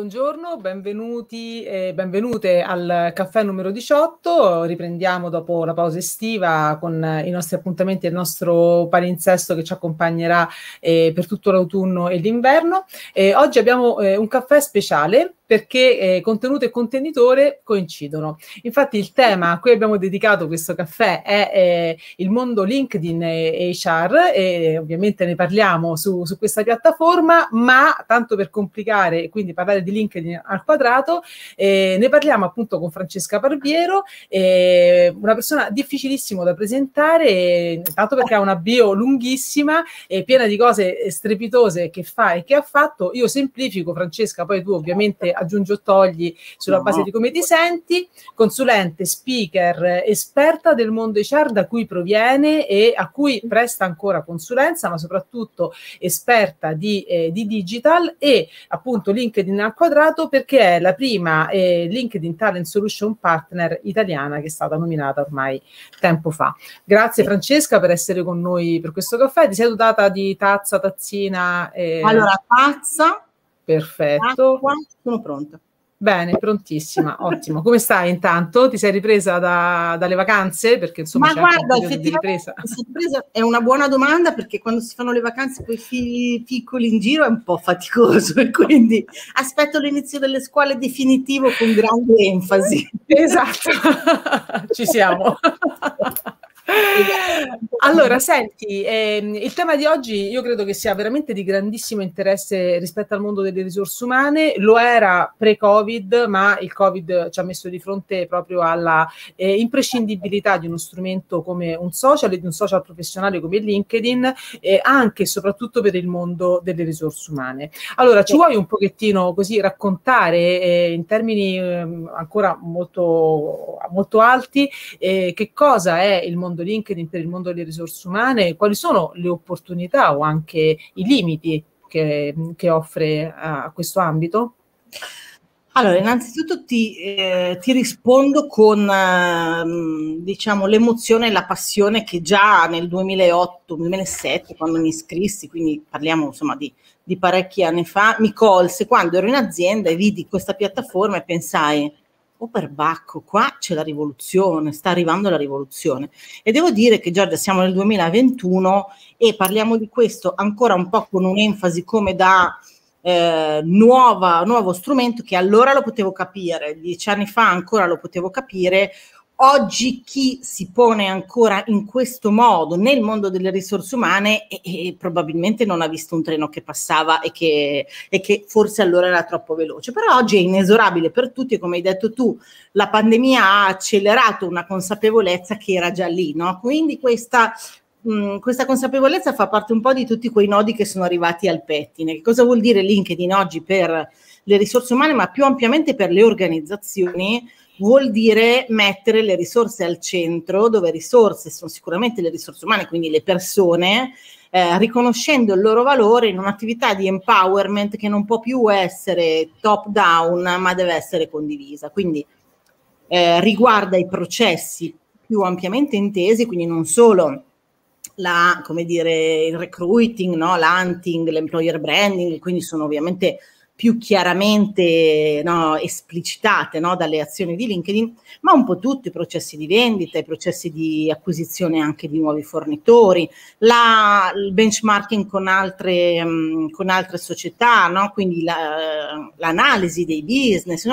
buongiorno, benvenuti e eh, benvenute al caffè numero 18. Riprendiamo dopo la pausa estiva con i nostri appuntamenti e il nostro palinsesto che ci accompagnerà eh, per tutto l'autunno e l'inverno. Eh, oggi abbiamo eh, un caffè speciale perché eh, contenuto e contenitore coincidono. Infatti il tema a cui abbiamo dedicato questo caffè è eh, il mondo LinkedIn e HR e ovviamente ne parliamo su, su questa piattaforma, ma tanto per complicare e quindi parlare di LinkedIn al quadrato, eh, ne parliamo appunto con Francesca Barbiero, eh, una persona difficilissima da presentare, tanto perché ha un bio lunghissima e piena di cose strepitose che fa e che ha fatto. Io semplifico, Francesca, poi tu ovviamente aggiungi o togli sulla base di come ti senti, consulente, speaker, esperta del mondo HR da cui proviene e a cui presta ancora consulenza, ma soprattutto esperta di, eh, di digital e appunto LinkedIn al quadrato perché è la prima eh, LinkedIn Talent Solution Partner italiana che è stata nominata ormai tempo fa. Grazie Francesca per essere con noi per questo caffè, ti sei dotata di tazza, tazzina? Eh... Allora, tazza Perfetto. Acqua, sono pronta. Bene, prontissima, ottimo. Come stai intanto? Ti sei ripresa da, dalle vacanze? Perché insomma Ma guarda, effettivamente ripresa. è una buona domanda perché quando si fanno le vacanze con i figli piccoli in giro è un po' faticoso e quindi aspetto l'inizio delle scuole definitivo con grande enfasi. Esatto, ci siamo. Allora, senti, ehm, il tema di oggi io credo che sia veramente di grandissimo interesse rispetto al mondo delle risorse umane, lo era pre-Covid, ma il Covid ci ha messo di fronte proprio alla eh, imprescindibilità di uno strumento come un social e di un social professionale come LinkedIn, eh, anche e soprattutto per il mondo delle risorse umane. Allora, ci vuoi un pochettino così raccontare eh, in termini ehm, ancora molto, molto alti eh, che cosa è il mondo mondo LinkedIn, per il mondo delle risorse umane, quali sono le opportunità o anche i limiti che, che offre a, questo ambito? Allora, innanzitutto ti, eh, ti rispondo con eh, diciamo, l'emozione e la passione che già nel 2008-2007, quando mi iscrissi, quindi parliamo insomma di, di, parecchi anni fa, mi colse quando ero in azienda e vidi questa piattaforma e pensai, oh perbacco, qua c'è la rivoluzione, sta arrivando la rivoluzione. E devo dire che Giorgia siamo nel 2021 e parliamo di questo ancora un po' con un'enfasi come da eh, nuova, nuovo strumento che allora lo potevo capire, dieci anni fa ancora lo potevo capire, Oggi chi si pone ancora in questo modo nel mondo delle risorse umane e, e probabilmente non ha visto un treno che passava e che, e che, forse allora era troppo veloce, però oggi è inesorabile per tutti e come hai detto tu, la pandemia ha accelerato una consapevolezza che era già lì, no? quindi questa, mh, questa consapevolezza fa parte un po' di tutti quei nodi che sono arrivati al pettine. Che cosa vuol dire LinkedIn oggi per le risorse umane, ma più ampiamente per le organizzazioni? vuol dire mettere le risorse al centro, dove risorse sono sicuramente le risorse umane, quindi le persone, eh, riconoscendo il loro valore in un'attività di empowerment che non può più essere top down, ma deve essere condivisa. Quindi eh, riguarda i processi più ampiamente intesi, quindi non solo la, come dire, il recruiting, no? l'hunting, l'employer branding, quindi sono ovviamente più chiaramente no, esplicitate no, dalle azioni di LinkedIn, ma un po' tutti i processi di vendita, i processi di acquisizione anche di nuovi fornitori, la, il benchmarking con altre, mh, mm, con altre società, no? quindi la, l'analisi dei business,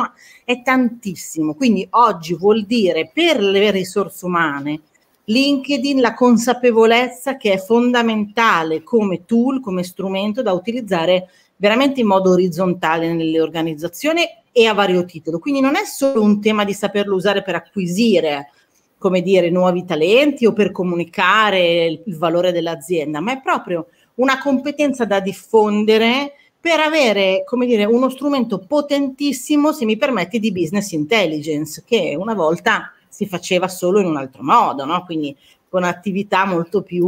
è tantissimo. Quindi oggi vuol dire per le risorse umane, LinkedIn, la consapevolezza che è fondamentale come tool, come strumento da utilizzare veramente in modo orizzontale nelle organizzazioni e a vario titolo. Quindi non è solo un tema di saperlo usare per acquisire, come dire, nuovi talenti o per comunicare il valore dell'azienda, ma è proprio una competenza da diffondere per avere, come dire, uno strumento potentissimo, se mi permetti, di business intelligence, che una volta si faceva solo in un altro modo, no? Quindi con attività molto più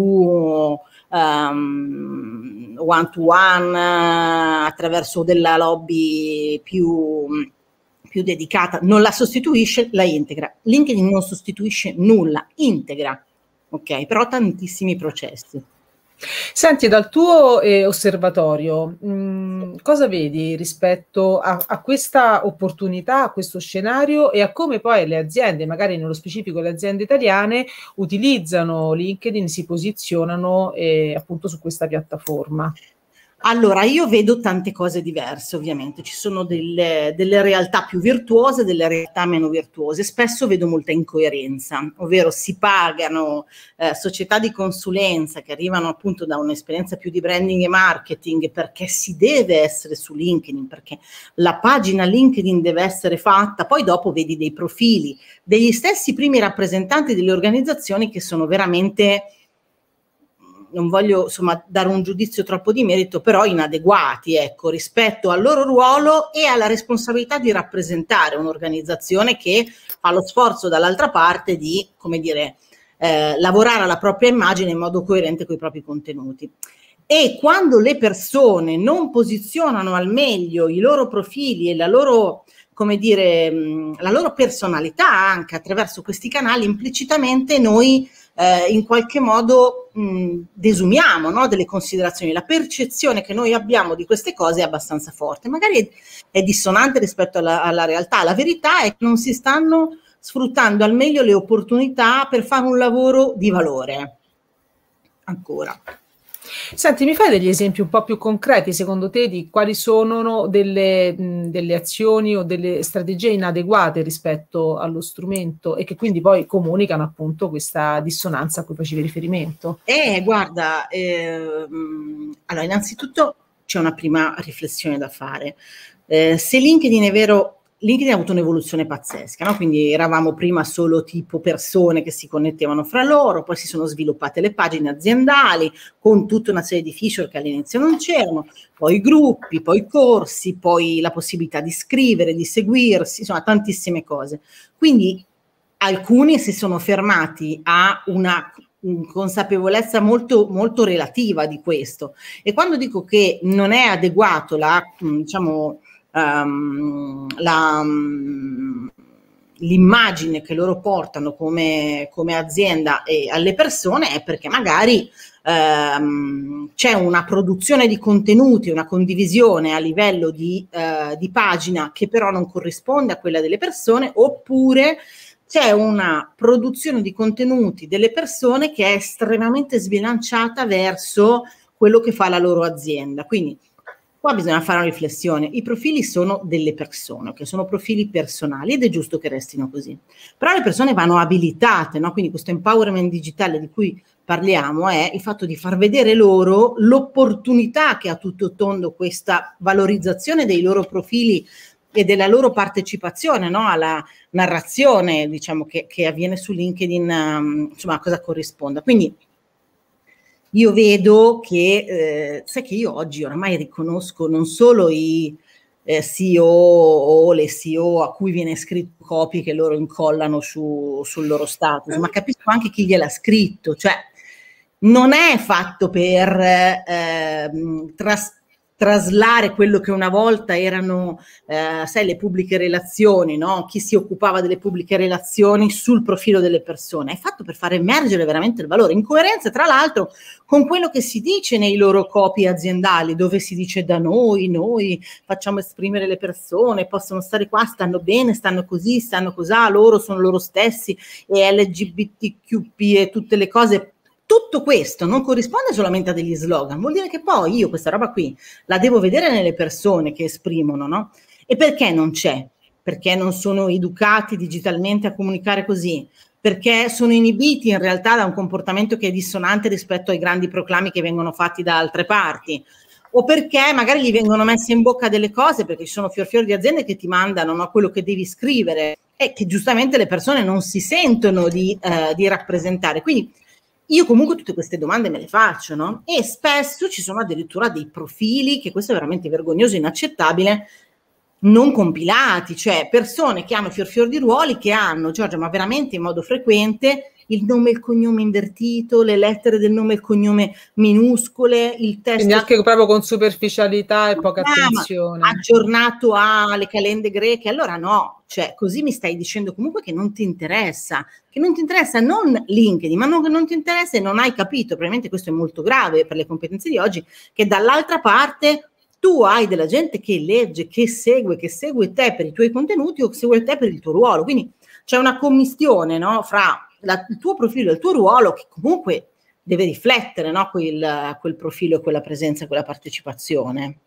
um, one to one eh, attraverso della lobby più, più dedicata, non la sostituisce, la integra. LinkedIn non sostituisce nulla, integra, ok, però tantissimi processi. Senti, dal tuo eh, osservatorio, mh, mm, cosa vedi rispetto a, a, questa opportunità, a questo scenario e a come poi le aziende, magari nello specifico le aziende italiane, utilizzano LinkedIn, si posizionano eh, appunto su questa piattaforma? Allora, io vedo tante cose diverse, ovviamente, ci sono delle, delle, realtà più virtuose, delle realtà meno virtuose, spesso vedo molta incoerenza, ovvero si pagano eh, società di consulenza che arrivano appunto da un'esperienza più di branding e marketing perché si deve essere su LinkedIn, perché la pagina LinkedIn deve essere fatta, poi dopo vedi dei profili degli stessi primi rappresentanti delle organizzazioni che sono veramente non voglio insomma, dare un giudizio troppo di merito, però inadeguati ecco, rispetto al loro ruolo e alla responsabilità di rappresentare un'organizzazione che fa lo sforzo dall'altra parte di, come dire, eh, lavorare alla propria immagine in modo coerente con i propri contenuti. E quando le persone non posizionano al meglio i loro profili e la loro come dire, mm, la loro personalità anche attraverso questi canali, implicitamente noi eh, in qualche modo mh, mm, desumiamo no, delle considerazioni. La percezione che noi abbiamo di queste cose è abbastanza forte, magari è dissonante rispetto alla, alla realtà. La verità è che non si stanno sfruttando al meglio le opportunità per fare un lavoro di valore. Ancora. Senti, mi fai degli esempi un po' più concreti secondo te di quali sono delle, mh, delle azioni o delle strategie inadeguate rispetto allo strumento e che quindi poi comunicano appunto questa dissonanza a cui facevi riferimento? Eh, guarda, eh, allora innanzitutto c'è una prima riflessione da fare. Eh, se LinkedIn è vero LinkedIn ha avuto un'evoluzione pazzesca, no? quindi eravamo prima solo tipo persone che si connettevano fra loro, poi si sono sviluppate le pagine aziendali con tutta una serie di feature che all'inizio non c'erano, poi gruppi, poi corsi, poi la possibilità di scrivere, di seguirsi, insomma tantissime cose. Quindi alcuni si sono fermati a una consapevolezza molto, molto relativa di questo e quando dico che non è adeguato la, diciamo, um, la, um, l'immagine che loro portano come, come azienda e alle persone è perché magari ehm, c'è una produzione di contenuti, una condivisione a livello di, eh, di, pagina che però non corrisponde a quella delle persone, oppure c'è una produzione di contenuti delle persone che è estremamente sbilanciata verso quello che fa la loro azienda. Quindi Qua bisogna fare una riflessione. I profili sono delle persone, che sono profili personali ed è giusto che restino così. Però le persone vanno abilitate, no? quindi questo empowerment digitale di cui parliamo è il fatto di far vedere loro l'opportunità che ha tutto tondo questa valorizzazione dei loro profili e della loro partecipazione no? alla narrazione diciamo, che, che, avviene su LinkedIn, um, insomma, a cosa corrisponda. Quindi io vedo che, eh, sai che io oggi oramai riconosco non solo i eh, CEO o le CEO a cui viene scritto copy che loro incollano su, sul loro status, ma capisco anche chi gliel'ha scritto, cioè non è fatto per eh, ehm, tras- traslare quello che una volta erano eh, sai, le pubbliche relazioni, no? chi si occupava delle pubbliche relazioni sul profilo delle persone. È fatto per far emergere veramente il valore, in coerenza tra l'altro con quello che si dice nei loro copie aziendali, dove si dice da noi, noi facciamo esprimere le persone, possono stare qua, stanno bene, stanno così, stanno così, loro sono loro stessi e LGBTQP e tutte le cose tutto questo non corrisponde solamente a degli slogan, vuol dire che poi io questa roba qui la devo vedere nelle persone che esprimono, no? E perché non c'è? Perché non sono educati digitalmente a comunicare così? Perché sono inibiti in realtà da un comportamento che è dissonante rispetto ai grandi proclami che vengono fatti da altre parti? O perché magari gli vengono messe in bocca delle cose, perché ci sono fior fior di aziende che ti mandano no, quello che devi scrivere e che giustamente le persone non si sentono di, eh, di rappresentare. Quindi io comunque tutte queste domande me le faccio, no? E spesso ci sono addirittura dei profili, che questo è veramente vergognoso, inaccettabile, non compilati, cioè persone che hanno fior fior di ruoli, che hanno, Giorgia, ma veramente in modo frequente il nome e il cognome invertito, le lettere del nome e il cognome minuscole, il testo... Quindi anche proprio con superficialità e poca attenzione. Aggiornato alle calende greche, allora no, cioè così mi stai dicendo comunque che non ti interessa, che non ti interessa non LinkedIn, ma non non ti interessa e non hai capito, probabilmente questo è molto grave per le competenze di oggi, che dall'altra parte tu hai della gente che legge, che segue, che segue te per i tuoi contenuti o che segue te per il tuo ruolo. Quindi c'è una commistione no, fra la, il tuo profilo, il tuo ruolo che comunque deve riflettere no? quel, quel profilo, quella presenza, quella partecipazione.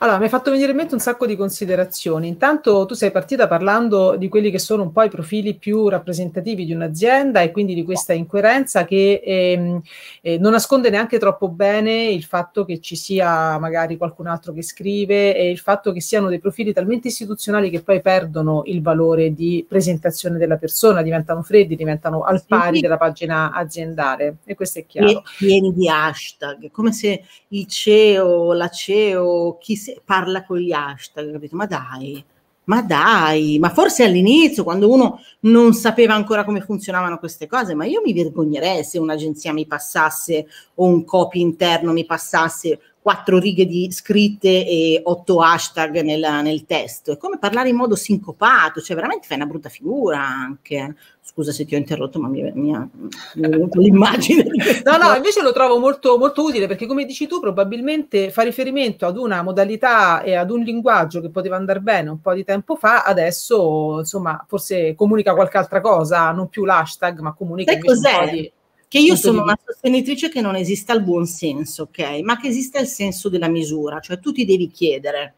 Allora, mi hai fatto venire in mente un sacco di considerazioni. Intanto tu sei partita parlando di quelli che sono un po' i profili più rappresentativi di un'azienda e quindi di questa incoerenza che ehm, eh, non nasconde neanche troppo bene il fatto che ci sia magari qualcun altro che scrive e il fatto che siano dei profili talmente istituzionali che poi perdono il valore di presentazione della persona, diventano freddi, diventano al pari della pagina aziendale e questo è chiaro. Pieni di hashtag, come se il CEO, la CEO chi se, parla con gli hashtag, capito? Ma dai, ma dai, ma forse all'inizio, quando uno non sapeva ancora come funzionavano queste cose, ma io mi vergognerei se un'agenzia mi passasse o un copy interno mi passasse quattro righe di scritte e otto hashtag nel, nel, testo. È come parlare in modo sincopato, cioè veramente fai una brutta figura anche. Scusa se ti ho interrotto, ma mi, mi, ha, mi è venuta l'immagine. no, no, invece lo trovo molto, molto utile perché, come dici tu, probabilmente fa riferimento ad una modalità e ad un linguaggio che poteva andare bene un po' di tempo fa, adesso insomma, forse comunica qualche altra cosa, non più l'hashtag, ma comunica. Sai cos'è? che io sono una sostenitrice che non esista il buon senso, ok? Ma che esista il senso della misura, cioè tu ti devi chiedere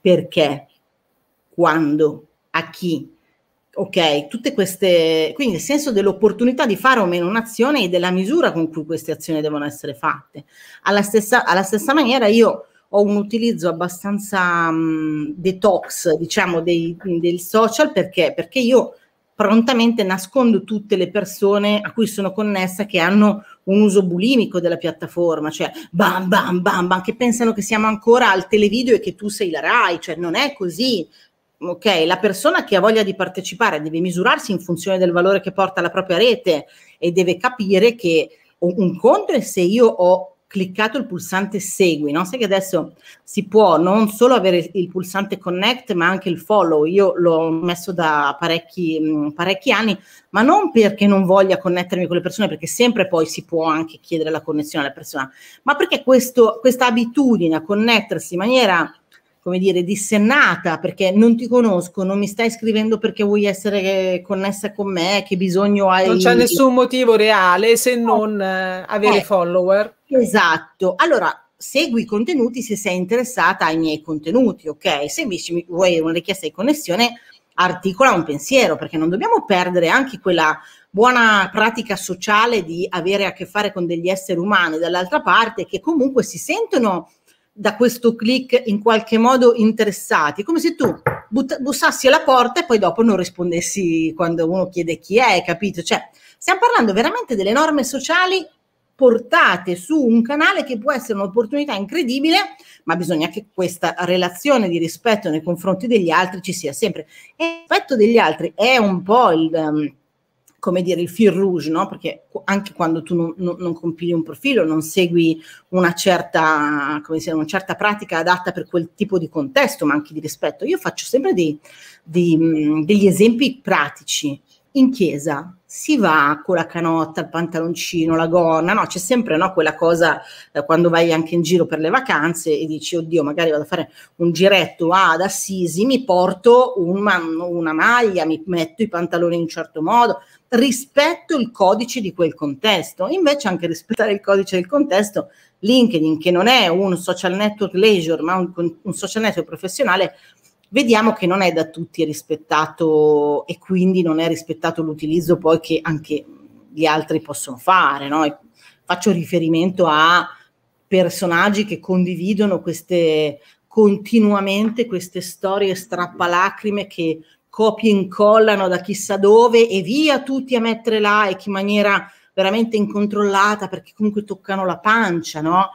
perché, quando, a chi, ok? Tutte queste, quindi il senso dell'opportunità di fare o meno un'azione e della misura con cui queste azioni devono essere fatte. Alla stessa, alla stessa maniera io ho un utilizzo abbastanza um, detox, diciamo, dei, del social perché? Perché io prontamente nascondo tutte le persone a cui sono connessa che hanno un uso bulimico della piattaforma, cioè bam bam bam bam, che pensano che siamo ancora al televideo e che tu sei la RAI, cioè non è così. Ok, la persona che ha voglia di partecipare deve misurarsi in funzione del valore che porta alla propria rete e deve capire che un conto è se io ho cliccato il pulsante segui, no? Sai che adesso si può non solo avere il pulsante connect, ma anche il follow. Io l'ho messo da parecchi, mh, parecchi anni, ma non perché non voglia connettermi con le persone, perché sempre poi si può anche chiedere la connessione alla persona, ma perché questo, questa abitudine a connettersi in maniera come dire, dissennata perché non ti conosco, non mi stai scrivendo perché vuoi essere eh, connessa con me, che bisogno hai. Non c'è nessun motivo reale se non eh, avere eh, follower. Esatto. Allora, segui i contenuti se sei interessata ai miei contenuti, ok? Se invece vuoi una richiesta di connessione, articola un pensiero, perché non dobbiamo perdere anche quella buona pratica sociale di avere a che fare con degli esseri umani dall'altra parte che comunque si sentono da questo click in qualche modo interessati, come se tu but- bussassi alla porta e poi dopo non rispondessi quando uno chiede chi è, capito? Cioè, stiamo parlando veramente delle norme sociali portate su un canale che può essere un'opportunità incredibile, ma bisogna che questa relazione di rispetto nei confronti degli altri ci sia sempre. E il rispetto degli altri è un po' il... Um, come dire, il fil rouge, no? perché anche quando tu non, non, non compili un profilo, non segui una certa, dire, una certa, pratica adatta per quel tipo di contesto, ma anche di rispetto. Io faccio sempre dei, dei, degli esempi pratici, in chiesa si va con la canotta, il pantaloncino, la gonna, no, c'è sempre no, quella cosa eh, quando vai anche in giro per le vacanze e dici, oddio, magari vado a fare un giretto ad Assisi, mi porto un, una maglia, mi metto i pantaloni in un certo modo, rispetto il codice di quel contesto. Invece anche rispettare il codice del contesto, LinkedIn, che non è un social network leisure, ma un, un social network professionale, vediamo che non è da tutti rispettato e quindi non è rispettato l'utilizzo poi che anche gli altri possono fare. No? Faccio riferimento a personaggi che condividono queste, continuamente queste storie strappalacrime che copia e incollano da chissà dove e via tutti a mettere like in maniera veramente incontrollata perché comunque toccano la pancia, no?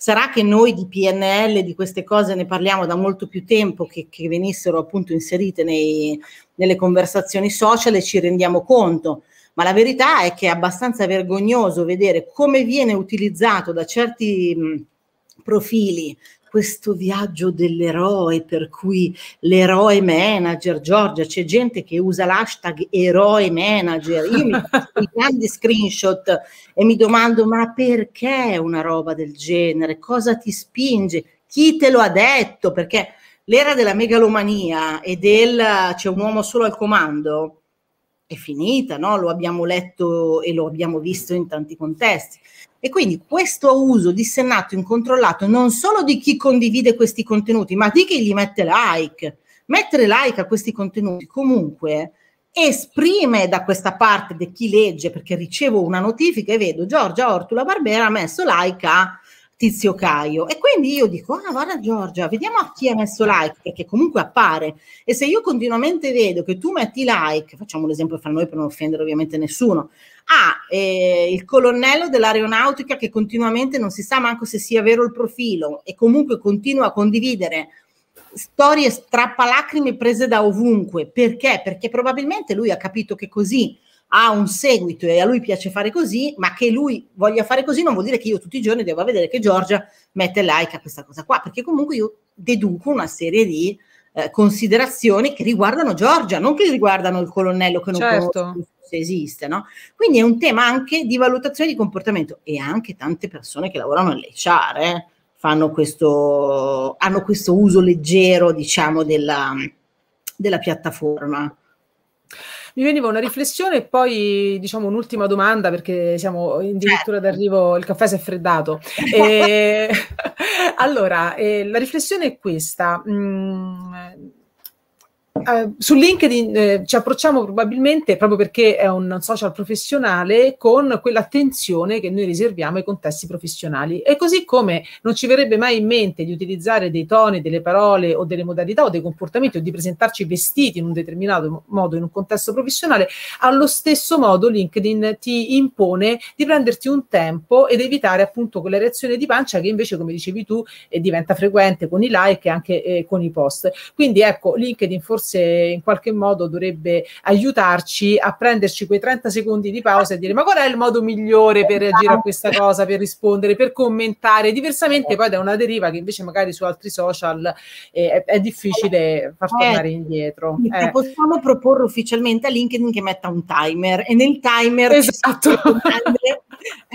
Sarà che noi di PNL, di queste cose ne parliamo da molto più tempo che, che venissero appunto inserite nei, nelle conversazioni social e ci rendiamo conto, ma la verità è che è abbastanza vergognoso vedere come viene utilizzato da certi... Mh, profili questo viaggio dell'eroe per cui l'eroe manager, Giorgia, c'è gente che usa l'hashtag eroe manager, io mi faccio i grandi screenshot e mi domando ma perché una roba del genere? Cosa ti spinge? Chi te lo ha detto? Perché l'era della megalomania e del c'è un uomo solo al comando è finita, no? lo abbiamo letto e lo abbiamo visto in tanti contesti. E quindi questo uso dissennato, incontrollato, non solo di chi condivide questi contenuti, ma di chi gli mette like. Mettere like a questi contenuti comunque esprime da questa parte di chi legge, perché ricevo una notifica e vedo Giorgia Ortula Barbera ha messo like a Tizio Caio. E quindi io dico, ah guarda Giorgia, vediamo a chi ha messo like, perché comunque appare. E se io continuamente vedo che tu metti like, facciamo l'esempio fra noi per non offendere ovviamente nessuno, ha ah, eh, il colonnello dell'aeronautica che continuamente non si sa manco se sia vero il profilo e comunque continua a condividere storie strappalacrime prese da ovunque. Perché? Perché probabilmente lui ha capito che così ha un seguito e a lui piace fare così, ma che lui voglia fare così non vuol dire che io tutti i giorni devo vedere che Giorgia mette like a questa cosa qua, perché comunque io deduco una serie di eh, considerazioni che riguardano Giorgia, non che riguardano il colonnello che non certo. conosco se esiste, no? Quindi è un tema anche di valutazione di comportamento e anche tante persone che lavorano nell'HR eh, fanno questo, hanno questo uso leggero, diciamo, della, della piattaforma. Mi veniva una riflessione e poi diciamo un'ultima domanda perché siamo addirittura certo. d'arrivo, il caffè si è freddato. E, allora, eh, la riflessione è questa. Mm, eh, su LinkedIn eh, ci approcciamo probabilmente proprio perché è un social professionale con quell'attenzione che noi riserviamo ai contesti professionali e così come non ci verrebbe mai in mente di utilizzare dei toni, delle parole o delle modalità o dei comportamenti o di presentarci vestiti in un determinato modo in un contesto professionale, allo stesso modo LinkedIn ti impone di prenderti un tempo ed evitare appunto quella reazione di pancia che invece come dicevi tu eh, diventa frequente con i like e anche eh, con i post. Quindi ecco, LinkedIn forse forse in qualche modo dovrebbe aiutarci a prenderci quei 30 secondi di pausa e dire ma qual è il modo migliore per reagire a questa esatto. cosa, per rispondere, per commentare, diversamente esatto. poi da una deriva che invece magari su altri social eh, è, difficile far eh, tornare eh, indietro. Cioè, eh. Possiamo proporre ufficialmente a LinkedIn che metta un timer e nel timer... Esatto. Eh,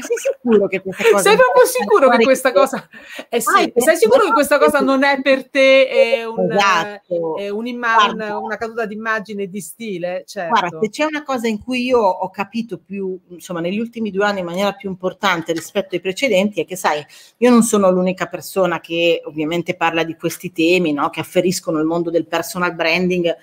sei sicuro che questa cosa... Sei proprio sicuro che questa che... cosa... Eh sì, ah, sei sicuro che questa esatto. cosa non è per te è un, esatto. è un immagine una caduta d'immagine e di stile. Certo. Guarda, se c'è una cosa in cui io ho capito più, insomma, negli ultimi due anni in maniera più importante rispetto ai precedenti, è che, sai, io non sono l'unica persona che ovviamente parla di questi temi, no? che afferiscono il mondo del personal branding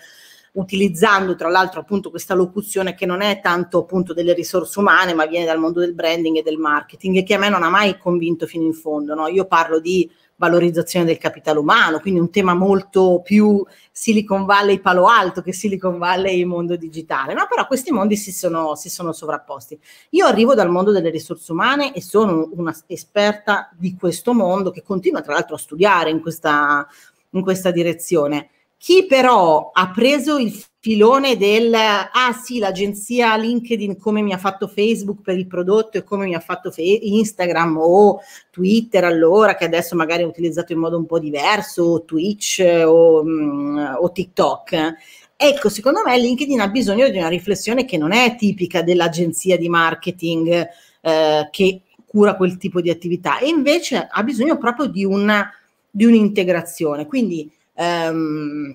utilizzando tra l'altro appunto questa locuzione che non è tanto appunto delle risorse umane ma viene dal mondo del branding e del marketing e che a me non ha mai convinto fino in fondo. No? Io parlo di valorizzazione del capitale umano, quindi un tema molto più Silicon Valley Palo Alto che Silicon Valley mondo digitale, no? Però questi mondi si sono, si sono sovrapposti. Io arrivo dal mondo delle risorse umane e sono un'esperta di questo mondo che continua tra l'altro a studiare in questa, in questa direzione chi però ha preso il filone del ah sì, l'agenzia LinkedIn come mi ha fatto Facebook per il prodotto e come mi ha fatto fe- Instagram o Twitter allora che adesso magari è utilizzato in modo un po' diverso o Twitch o, mh, mm, o TikTok. Ecco, secondo me LinkedIn ha bisogno di una riflessione che non è tipica dell'agenzia di marketing eh, che cura quel tipo di attività e invece ha bisogno proprio di, una, di un'integrazione. Quindi ehm,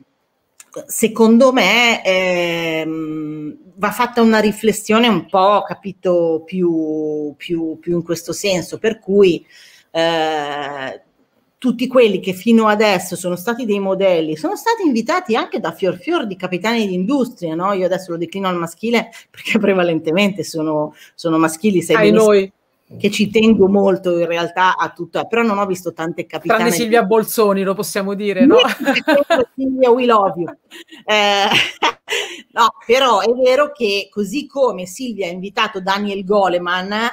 secondo me ehm, va fatta una riflessione un po', capito, più, più, più in questo senso, per cui eh, tutti quelli che fino adesso sono stati dei modelli, sono stati invitati anche da fior fior di capitani di industria, no? Io adesso lo declino al maschile perché prevalentemente sono, sono maschili, sai Ai noi che ci tengo molto in realtà a tutto, però non ho visto tante capitane. Tranne Silvia Bolzoni, lo possiamo dire, no? Silvia, we love you. Eh, no, però è vero che così come Silvia ha invitato Daniel Goleman, eh,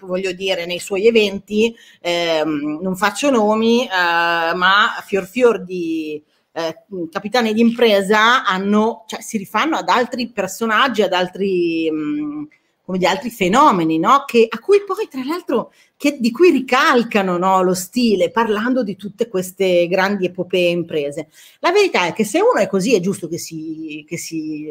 voglio dire, nei suoi eventi, eh, non faccio nomi, eh, ma fior fior di... Eh, capitani di impresa hanno, cioè, si rifanno ad altri personaggi, ad altri mh, mm, come di altri fenomeni, no? che, a cui poi tra l'altro che, di cui ricalcano no? lo stile parlando di tutte queste grandi epopee imprese. La verità è che se uno è così è giusto che si, che si,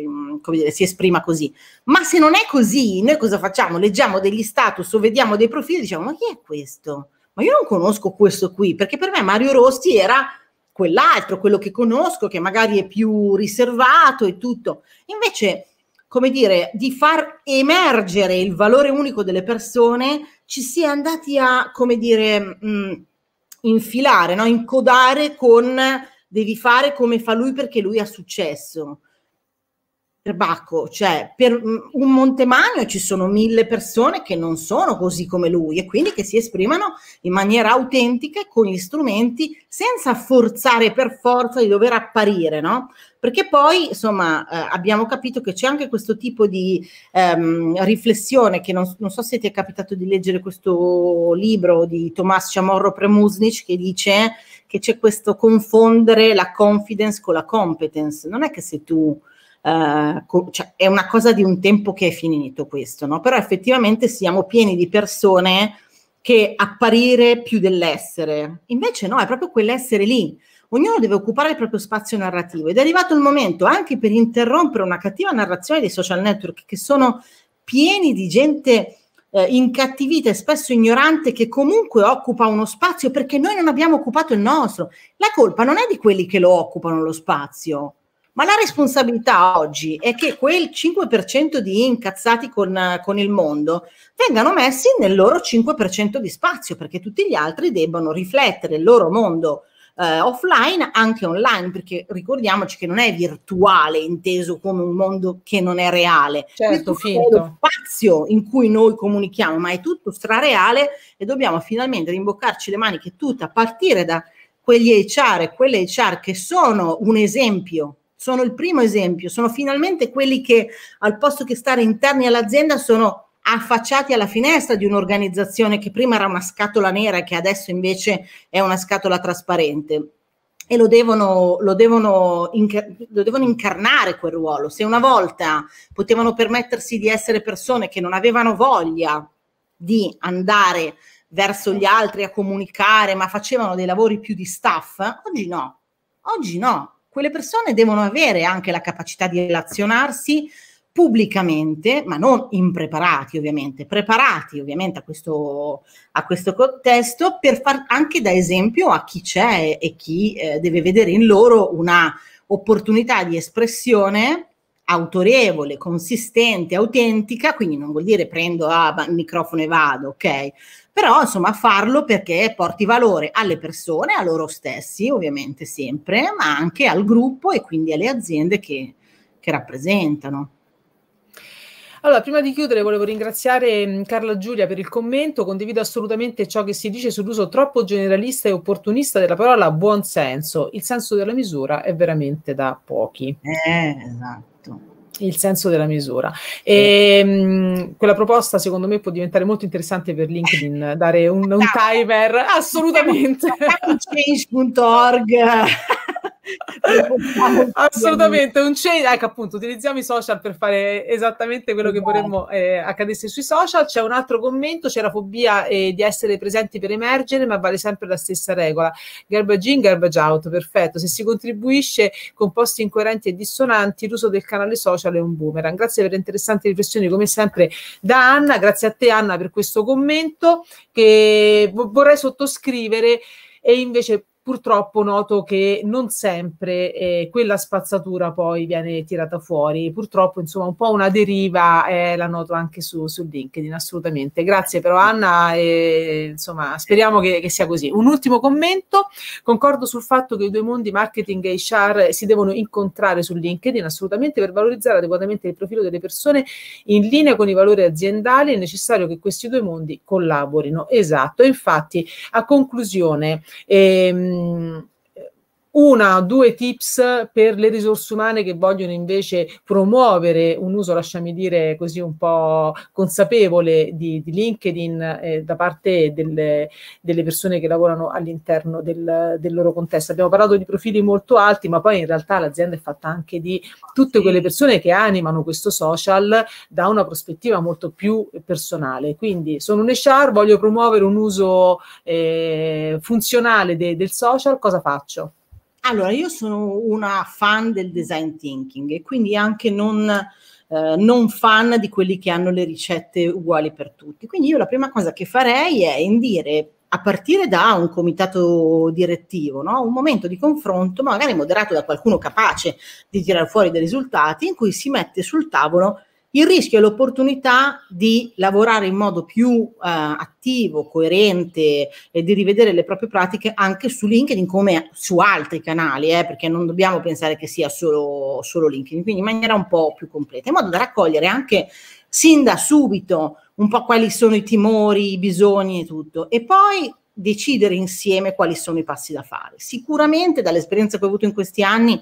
dire, si esprima così, ma se non è così noi cosa facciamo? Leggiamo degli status o vediamo dei profili e diciamo ma chi è questo? Ma io non conosco questo qui perché per me Mario Rossi era quell'altro, quello che conosco, che magari è più riservato e tutto. Invece come dire, di far emergere il valore unico delle persone, ci si è andati a, come dire, mh, mm, infilare, no? incodare con devi fare come fa lui perché lui ha successo per Bacco, cioè per mm, un Montemagno ci sono mille persone che non sono così come lui e quindi che si esprimano in maniera autentica con gli strumenti senza forzare per forza di dover apparire, no? Perché poi, insomma, eh, abbiamo capito che c'è anche questo tipo di ehm, riflessione che non, non, so se ti è capitato di leggere questo libro di Tomas Chamorro Premusnic che dice che c'è questo confondere la confidence con la competence. Non è che se tu uh, cioè è una cosa di un tempo che è finito questo, no? però effettivamente siamo pieni di persone che apparire più dell'essere, invece no, è proprio quell'essere lì. Ognuno deve occupare il proprio spazio narrativo ed è arrivato il momento anche per interrompere una cattiva narrazione dei social network che sono pieni di gente eh, incattivita e spesso ignorante che comunque occupa uno spazio perché noi non abbiamo occupato il nostro. La colpa non è di quelli che lo occupano lo spazio, ma la responsabilità oggi è che quel 5% di incazzati con, con, il mondo vengano messi nel loro 5% di spazio, perché tutti gli altri debbano riflettere il loro mondo eh, offline anche online, perché ricordiamoci che non è virtuale inteso come un mondo che non è reale. Certo, Questo è lo spazio in cui noi comunichiamo, ma è tutto strareale e dobbiamo finalmente rimboccarci le maniche tutte a partire da quegli HR, quelle HR che sono un esempio sono il primo esempio, sono finalmente quelli che al posto che stare interni all'azienda sono affacciati alla finestra di un'organizzazione che prima era una scatola nera e che adesso invece è una scatola trasparente e lo devono, lo, devono lo devono, incarnare quel ruolo. Se una volta potevano permettersi di essere persone che non avevano voglia di andare verso gli altri a comunicare, ma facevano dei lavori più di staff, oggi no, oggi no quelle persone devono avere anche la capacità di relazionarsi pubblicamente, ma non impreparati ovviamente, preparati ovviamente a questo, a questo contesto per far anche da esempio a chi c'è e chi eh, deve vedere in loro una opportunità di espressione autorevole, consistente, autentica, quindi non vuol dire prendo ah, il microfono e vado, ok? però insomma farlo perché porti valore alle persone, a loro stessi ovviamente sempre, ma anche al gruppo e quindi alle aziende che, che rappresentano. Allora, prima di chiudere, volevo ringraziare mm, Carla Giulia per il commento. Condivido assolutamente ciò che si dice sull'uso troppo generalista e opportunista della parola buonsenso. Il senso della misura è veramente da pochi. Eh, esatto il senso della misura. E, mh, ehm, quella proposta secondo me può diventare molto interessante per LinkedIn, dare un, un timer assolutamente. change.org assolutamente un change ecco appunto utilizziamo i social per fare esattamente quello che esatto. vorremmo eh, accadesse sui social c'è un altro commento c'è la fobia eh, di essere presenti per emergere ma vale sempre la stessa regola garbage in garbage out perfetto se si contribuisce con posti incoerenti e dissonanti l'uso del canale social è un boomerang grazie per le interessanti riflessioni come sempre da Anna grazie a te Anna per questo commento che vorrei sottoscrivere e invece purtroppo noto che non sempre eh, quella spazzatura poi viene tirata fuori. Purtroppo, insomma, un po' una deriva eh, la noto anche su, su, LinkedIn, assolutamente. Grazie però Anna, e, insomma, speriamo che, che, sia così. Un ultimo commento, concordo sul fatto che i due mondi marketing e HR si devono incontrare su LinkedIn, assolutamente, per valorizzare adeguatamente il profilo delle persone in linea con i valori aziendali è necessario che questi due mondi collaborino. Esatto, infatti, a conclusione... Ehm, um, una o due tips per le risorse umane che vogliono invece promuovere un uso, lasciami dire così, un po' consapevole di, di LinkedIn eh, da parte delle, delle, persone che lavorano all'interno del, del, loro contesto. Abbiamo parlato di profili molto alti, ma poi in realtà l'azienda è fatta anche di tutte quelle persone che animano questo social da una prospettiva molto più personale. Quindi sono un HR, voglio promuovere un uso eh, funzionale de, del social, cosa faccio? Allora, io sono una fan del design thinking e quindi anche non, eh, non, fan di quelli che hanno le ricette uguali per tutti. Quindi io la prima cosa che farei è indire a partire da un comitato direttivo, no? un momento di confronto, magari moderato da qualcuno capace di tirare fuori dei risultati, in cui si mette sul tavolo il rischio e l'opportunità di lavorare in modo più eh, attivo, coerente e di rivedere le proprie pratiche anche su LinkedIn come su altri canali, eh, perché non dobbiamo pensare che sia solo, solo LinkedIn, quindi in maniera un po' più completa, in modo da raccogliere anche sin da subito un po' quali sono i timori, i bisogni e tutto. E poi decidere insieme quali sono i passi da fare. Sicuramente dall'esperienza che ho avuto in questi anni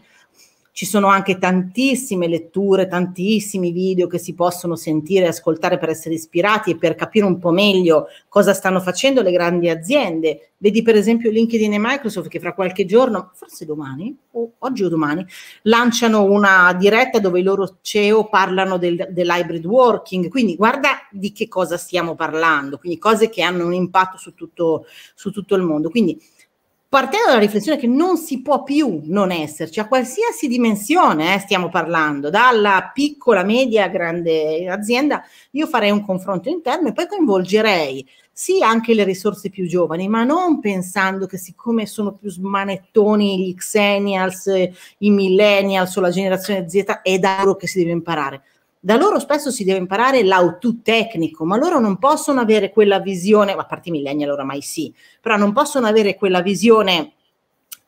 ci sono anche tantissime letture, tantissimi video che si possono sentire e ascoltare per essere ispirati e per capire un po' meglio cosa stanno facendo le grandi aziende. Vedi per esempio LinkedIn e Microsoft che fra qualche giorno, forse domani, o oggi o domani, lanciano una diretta dove i loro CEO parlano del, dell'hybrid working. Quindi guarda di che cosa stiamo parlando, quindi cose che hanno un impatto su tutto, su tutto il mondo. Quindi partendo dalla riflessione che non si può più non esserci, a qualsiasi dimensione eh, stiamo parlando, dalla piccola, media, grande azienda, io farei un confronto interno e poi coinvolgerei sì anche le risorse più giovani, ma non pensando che siccome sono più smanettoni gli xenials, i millennials o la generazione Z, è da loro che si deve imparare da loro spesso si deve imparare l'autù tecnico, ma loro non possono avere quella visione, a parte i millennial oramai sì, però non possono avere quella visione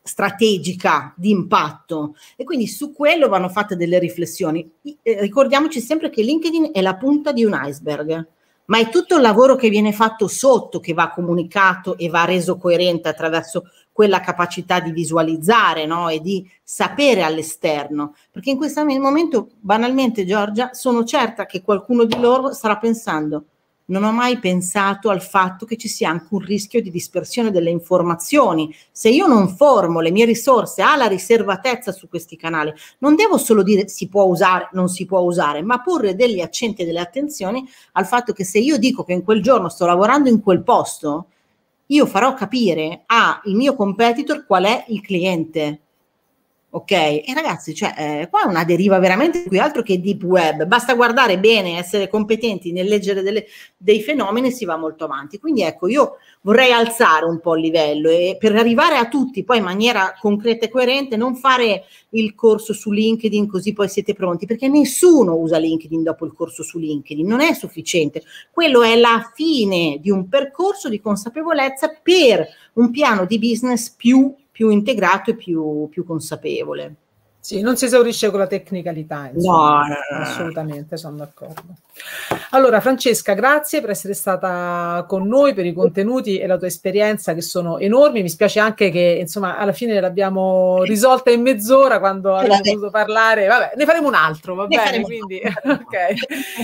strategica di impatto e quindi su quello vanno fatte delle riflessioni. Eh, ricordiamoci sempre che LinkedIn è la punta di un iceberg, ma è tutto il lavoro che viene fatto sotto che va comunicato e va reso coerente attraverso quella capacità di visualizzare no? e di sapere all'esterno, perché in questo momento, banalmente Giorgia, sono certa che qualcuno di loro starà pensando, non ho mai pensato al fatto che ci sia anche un rischio di dispersione delle informazioni. Se io non formo le mie risorse alla riservatezza su questi canali, non devo solo dire si può usare, non si può usare, ma porre degli accenti e delle attenzioni al fatto che se io dico che in quel giorno sto lavorando in quel posto, io farò capire al mio competitor qual è il cliente ok? E ragazzi, cioè, eh, qua è una deriva veramente qui altro che deep web, basta guardare bene, essere competenti nel leggere delle, dei fenomeni e si va molto avanti. Quindi ecco, io vorrei alzare un po' il livello e per arrivare a tutti poi in maniera concreta e coerente, non fare il corso su LinkedIn così poi siete pronti, perché nessuno usa LinkedIn dopo il corso su LinkedIn, non è sufficiente. Quello è la fine di un percorso di consapevolezza per un piano di business più più integrato e più, più consapevole. Sì, non si esaurisce con la tecnicalità, insomma. no, assolutamente, sono d'accordo. Allora, Francesca, grazie per essere stata con noi, per i contenuti e la tua esperienza che sono enormi. Mi spiace anche che, insomma, alla fine l'abbiamo risolta in mezz'ora quando abbiamo dovuto parlare. Vabbè, ne faremo un altro, va ne bene? Quindi, okay.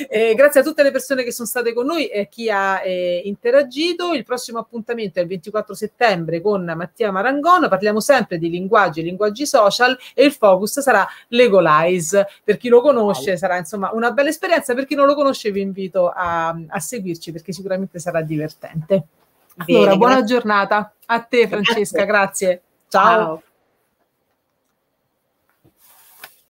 eh, grazie a tutte le persone che sono state con noi e a chi ha eh, interagito. Il prossimo appuntamento è il 24 settembre con Mattia Marangon. Parliamo sempre di linguaggi e linguaggi social e il focus Plus sarà Legolize. Per chi lo conosce wow. sarà insomma una bella esperienza, per chi non lo conosce vi invito a, a seguirci perché sicuramente sarà divertente. Bene, allora, buona giornata a te Francesca, grazie. grazie. Ciao. Ciao.